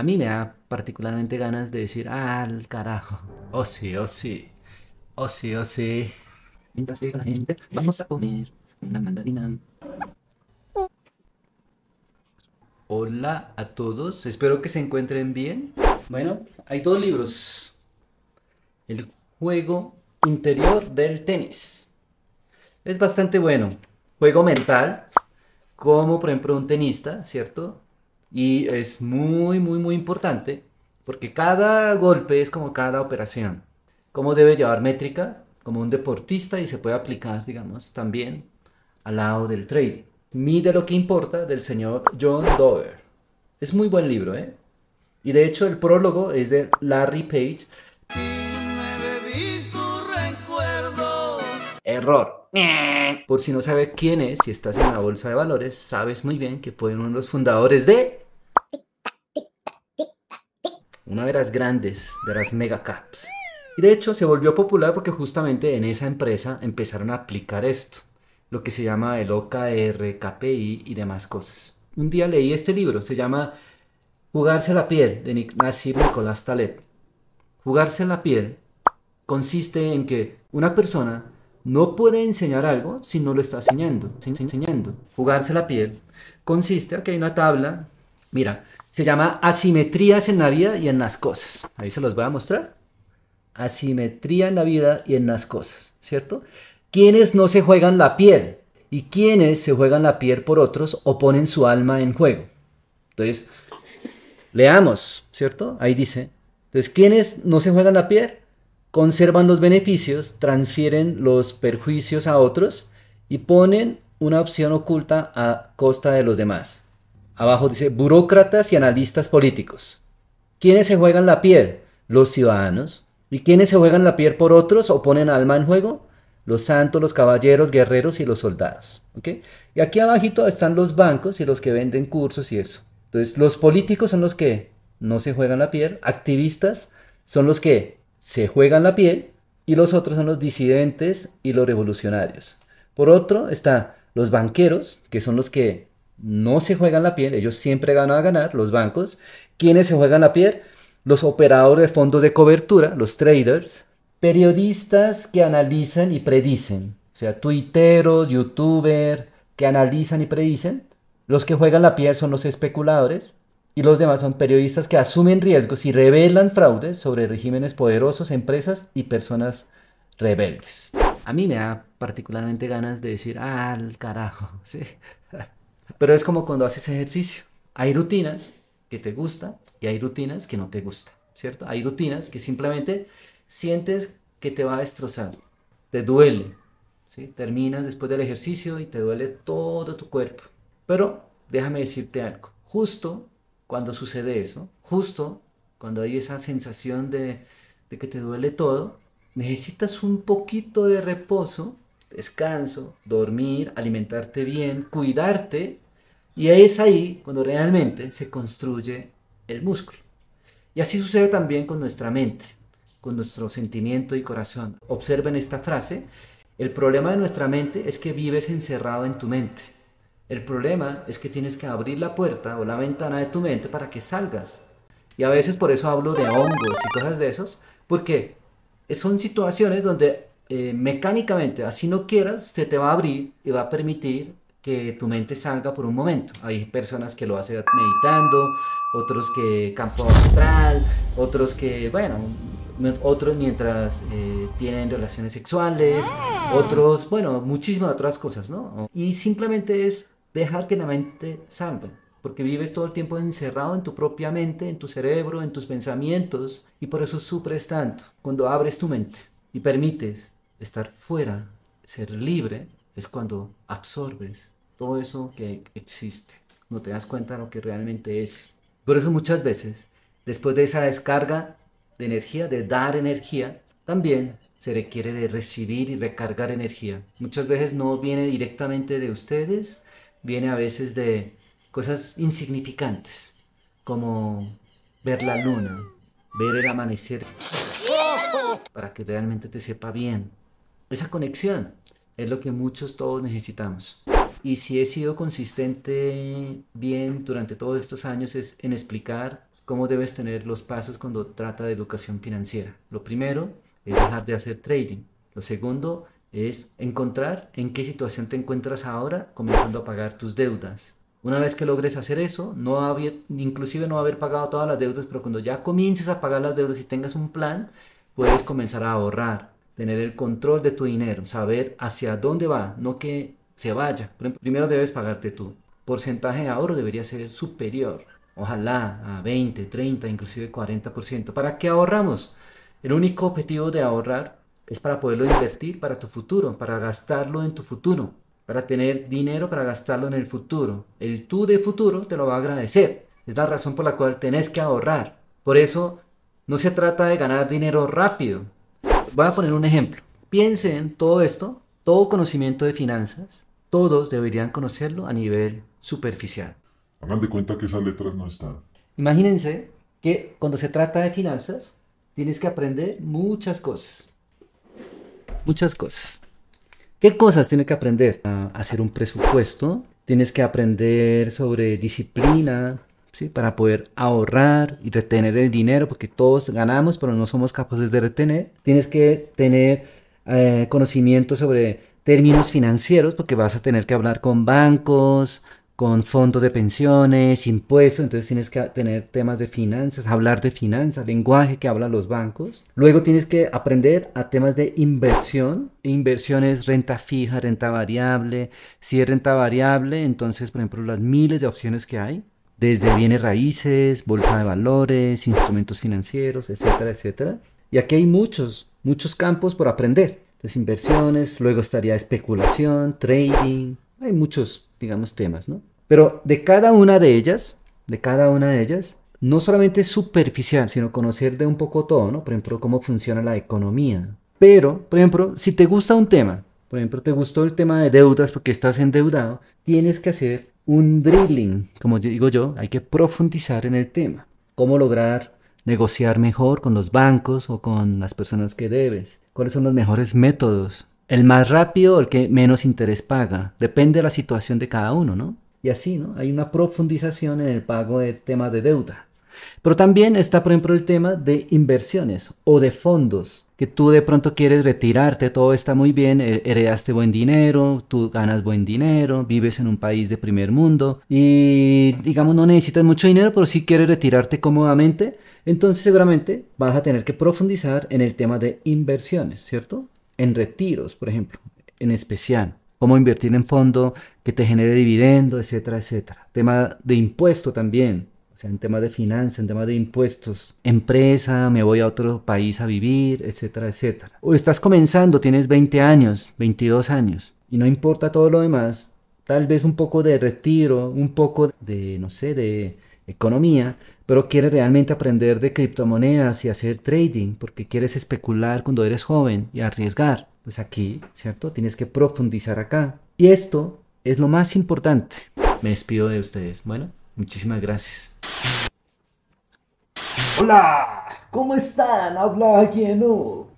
a mí me da particularmente ganas de decir, al carajo, oh sí, oh sí, oh sí, oh sí. Mientras la gente, vamos a comer una mandarina. Hola a todos, espero que se encuentren bien. Bueno, hay dos libros. El juego interior del tenis. Es bastante bueno. Juego mental, como por ejemplo un tenista, ¿cierto? Y es muy, muy, muy importante porque cada golpe es como cada operación. Cómo debe llevar métrica como un deportista y se puede aplicar, digamos, también al lado del trading. Mide lo que importa del señor John Dover. Es muy buen libro, ¿eh? Y de hecho el prólogo es de Larry Page. Error. Por si no sabes quién es, si estás en la bolsa de valores, sabes muy bien que fue uno de los fundadores de una de las grandes, de las mega caps. Y de hecho se volvió popular porque justamente en esa empresa empezaron a aplicar esto, lo que se llama el OKR, KPI y demás cosas. Un día leí este libro, se llama Jugarse la piel, de y Nicolás Taleb. Jugarse la piel consiste en que una persona no puede enseñar algo si no lo está enseñando. enseñando. Jugarse la piel consiste en que hay una tabla. Mira, se llama asimetrías en la vida y en las cosas. Ahí se los voy a mostrar. Asimetría en la vida y en las cosas, ¿cierto? Quienes no se juegan la piel y quienes se juegan la piel por otros o ponen su alma en juego. Entonces, leamos, ¿cierto? Ahí dice. Entonces, quienes no se juegan la piel conservan los beneficios, transfieren los perjuicios a otros y ponen una opción oculta a costa de los demás. Abajo dice burócratas y analistas políticos. ¿Quiénes se juegan la piel? Los ciudadanos. ¿Y quiénes se juegan la piel por otros o ponen alma en juego? Los santos, los caballeros, guerreros y los soldados. Y aquí abajito están los bancos y los que venden cursos y eso. Entonces los políticos son los que no se juegan la piel, activistas son los que se juegan la piel y los otros son los disidentes y los revolucionarios. Por otro está los banqueros, que son los que no se juegan la piel, ellos siempre ganan a ganar, los bancos. ¿Quiénes se juegan la piel? Los operadores de fondos de cobertura, los traders, periodistas que analizan y predicen, o sea, tuiteros, youtubers que analizan y predicen. Los que juegan la piel son los especuladores y los demás son periodistas que asumen riesgos y revelan fraudes sobre regímenes poderosos, empresas y personas rebeldes. A mí me da particularmente ganas de decir, al ah, carajo, sí. Pero es como cuando haces ejercicio. Hay rutinas que te gustan y hay rutinas que no te gustan, ¿cierto? Hay rutinas que simplemente sientes que te va a destrozar, te duele, ¿sí? Terminas después del ejercicio y te duele todo tu cuerpo. Pero déjame decirte algo, justo cuando sucede eso, justo cuando hay esa sensación de que te duele todo, necesitas un poquito de reposo, descanso, dormir, alimentarte bien, cuidarte y es ahí cuando realmente se construye el músculo. Y así sucede también con nuestra mente, con nuestro sentimiento y corazón. Observen esta frase. El problema de nuestra mente es que vives encerrado en tu mente. El problema es que tienes que abrir la puerta o la ventana de tu mente para que salgas. Y a veces por eso hablo de hongos y cosas de esos, porque son situaciones donde eh, mecánicamente, así no quieras, se te va a abrir y va a permitir que tu mente salga por un momento. Hay personas que lo hacen meditando, otros que campo astral, otros que, bueno, otros mientras eh, tienen relaciones sexuales, ah. otros, bueno, muchísimas otras cosas, ¿no? Y simplemente es dejar que la mente salga, porque vives todo el tiempo encerrado en tu propia mente, en tu cerebro, en tus pensamientos, y por eso sufres tanto. Cuando abres tu mente y permites estar fuera, ser libre, es cuando absorbes todo eso que existe, no te das cuenta lo que realmente es. Por eso muchas veces, después de esa descarga de energía, de dar energía, también se requiere de recibir y recargar energía. Muchas veces no viene directamente de ustedes, viene a veces de cosas insignificantes, como ver la luna, ver el amanecer, para que realmente te sepa bien. Esa conexión es lo que muchos todos necesitamos y si he sido consistente bien durante todos estos años es en explicar cómo debes tener los pasos cuando trata de educación financiera. Lo primero es dejar de hacer trading. Lo segundo es encontrar en qué situación te encuentras ahora comenzando a pagar tus deudas. Una vez que logres hacer eso, no haber, inclusive no haber pagado todas las deudas, pero cuando ya comiences a pagar las deudas y tengas un plan, puedes comenzar a ahorrar, tener el control de tu dinero, saber hacia dónde va, no que se vaya. Primero debes pagarte tú. Porcentaje de ahorro debería ser superior, ojalá a 20, 30, inclusive 40%. ¿Para qué ahorramos? El único objetivo de ahorrar es para poderlo invertir para tu futuro, para gastarlo en tu futuro, para tener dinero para gastarlo en el futuro. El tú de futuro te lo va a agradecer. Es la razón por la cual tenés que ahorrar. Por eso no se trata de ganar dinero rápido. Voy a poner un ejemplo. Piensen todo esto, todo conocimiento de finanzas, todos deberían conocerlo a nivel superficial. Hagan de cuenta que esas letras no están. Imagínense que cuando se trata de finanzas, tienes que aprender muchas cosas. Muchas cosas. ¿Qué cosas tienes que aprender? hacer un presupuesto, tienes que aprender sobre disciplina, ¿sí? para poder ahorrar y retener el dinero, porque todos ganamos, pero no somos capaces de retener. Tienes que tener eh, conocimiento sobre términos financieros, porque vas a tener que hablar con bancos, con fondos de pensiones, impuestos, entonces tienes que tener temas de finanzas, hablar de finanzas, lenguaje que hablan los bancos. Luego tienes que aprender a temas de inversión. inversiones renta fija, renta variable. Si es renta variable, entonces, por ejemplo, las miles de opciones que hay, desde bienes raíces, bolsa de valores, instrumentos financieros, etcétera, etcétera. Y aquí hay muchos, muchos campos por aprender. Entonces inversiones, luego estaría especulación, trading, hay muchos, digamos, temas, ¿no? Pero de cada una de ellas, de cada una de ellas, no solamente superficial, sino conocer de un poco todo, ¿no? Por ejemplo, cómo funciona la economía. Pero, por ejemplo, si te gusta un tema, por ejemplo, te gustó el tema de deudas porque estás endeudado, tienes que hacer un drilling, como digo yo, hay que profundizar en el tema. Cómo lograr negociar mejor con los bancos o con las personas que debes, cuáles son los mejores métodos, el más rápido o el que menos interés paga, depende de la situación de cada uno, ¿no? Y así, ¿no? Hay una profundización en el pago de temas de deuda. Pero también está, por ejemplo, el tema de inversiones o de fondos que tú de pronto quieres retirarte, todo está muy bien, heredaste buen dinero, tú ganas buen dinero, vives en un país de primer mundo y digamos no necesitas mucho dinero, pero si quieres retirarte cómodamente, entonces seguramente vas a tener que profundizar en el tema de inversiones, ¿cierto? En retiros, por ejemplo, en especial cómo invertir en fondo que te genere dividendo, etcétera, etcétera. Tema de impuesto también, sea en temas de finanzas, en temas de impuestos, empresa, me voy a otro país a vivir, etcétera, etcétera. O estás comenzando, tienes 20 años, 22 años, y no importa todo lo demás, tal vez un poco de retiro, un poco de, no sé, de economía, pero quieres realmente aprender de criptomonedas y hacer trading, porque quieres especular cuando eres joven y arriesgar. Pues aquí, ¿cierto? Tienes que profundizar acá. Y esto es lo más importante. Me despido de ustedes. Bueno, muchísimas gracias. Hola, ¿cómo están? Habla U.